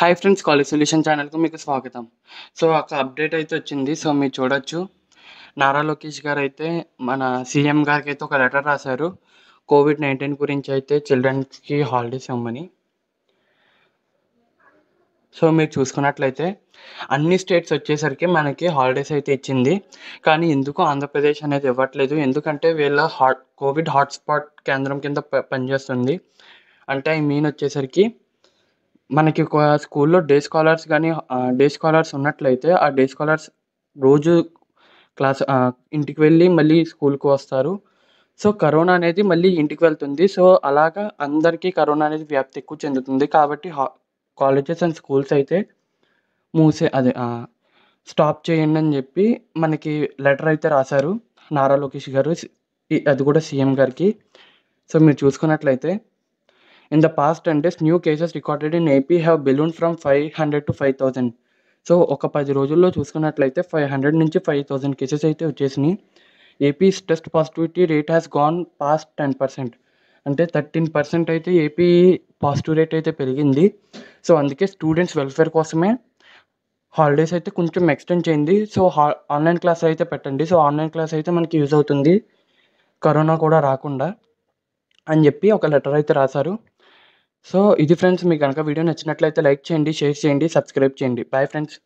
hi friends college solution ఛానల్కు మీకు స్వాగతం సో ఒక అప్డేట్ అయితే వచ్చింది సో మీరు చూడొచ్చు నారా లోకేష్ గారు అయితే మన సీఎం గారికి అయితే ఒక లెటర్ రాశారు కోవిడ్ నైన్టీన్ గురించి అయితే చిల్డ్రన్స్కి హాలిడేస్ ఇవ్వమని సో మీరు చూసుకున్నట్లయితే అన్ని స్టేట్స్ వచ్చేసరికి మనకి హాలిడేస్ అయితే ఇచ్చింది కానీ ఎందుకు ఆంధ్రప్రదేశ్ అనేది ఇవ్వట్లేదు ఎందుకంటే వీళ్ళ హాట్ కోవిడ్ హాట్స్పాట్ కేంద్రం కింద పనిచేస్తుంది అంటే ఐ మీన్ వచ్చేసరికి మనకి ఒక స్కూల్లో డే స్కాలర్స్ కానీ డే స్కాలర్స్ ఉన్నట్లయితే ఆ డే స్కాలర్స్ రోజు క్లాస్ ఇంటికి వెళ్ళి మళ్ళీ స్కూల్కి వస్తారు సో కరోనా అనేది మళ్ళీ ఇంటికి వెళ్తుంది సో అలాగా అందరికీ కరోనా అనేది వ్యాప్తి ఎక్కువ చెందుతుంది కాబట్టి హా కాలేజెస్ అండ్ స్కూల్స్ అయితే మూసే అదే స్టాప్ చేయండి అని చెప్పి మనకి లెటర్ అయితే రాశారు నారా లోకేష్ గారు అది కూడా సీఎం గారికి సో మీరు చూసుకున్నట్లయితే ఇన్ ద the అంటే new cases recorded in AP have balloon from five hundred to five thousand so ఒక పది రోజుల్లో చూసుకున్నట్లయితే ఫైవ్ హండ్రెడ్ నుంచి ఫైవ్ థౌజండ్ కేసెస్ అయితే వచ్చేసినాయి AP's test positivity rate has gone past ten percent అంటే thirteen percent అయితే ఏపీ పాజిటివ్ రేట్ అయితే పెరిగింది సో అందుకే స్టూడెంట్స్ వెల్ఫేర్ కోసమే హాలిడేస్ అయితే కొంచెం ఎక్స్టెండ్ చేయండి సో ఆన్లైన్ క్లాస్ అయితే పెట్టండి సో ఆన్లైన్ క్లాస్ అయితే మనకి యూజ్ అవుతుంది కరోనా కూడా రాకుండా అని చెప్పి ఒక లెటర్ అయితే రాశారు సో ఇది ఫ్రెండ్స్ మీకు కనుక వీడియో నచ్చినట్లయితే లైక్ చేయండి షేర్ చేయండి సబ్స్క్రైబ్ చేయండి బాయ్ ఫ్రెండ్స్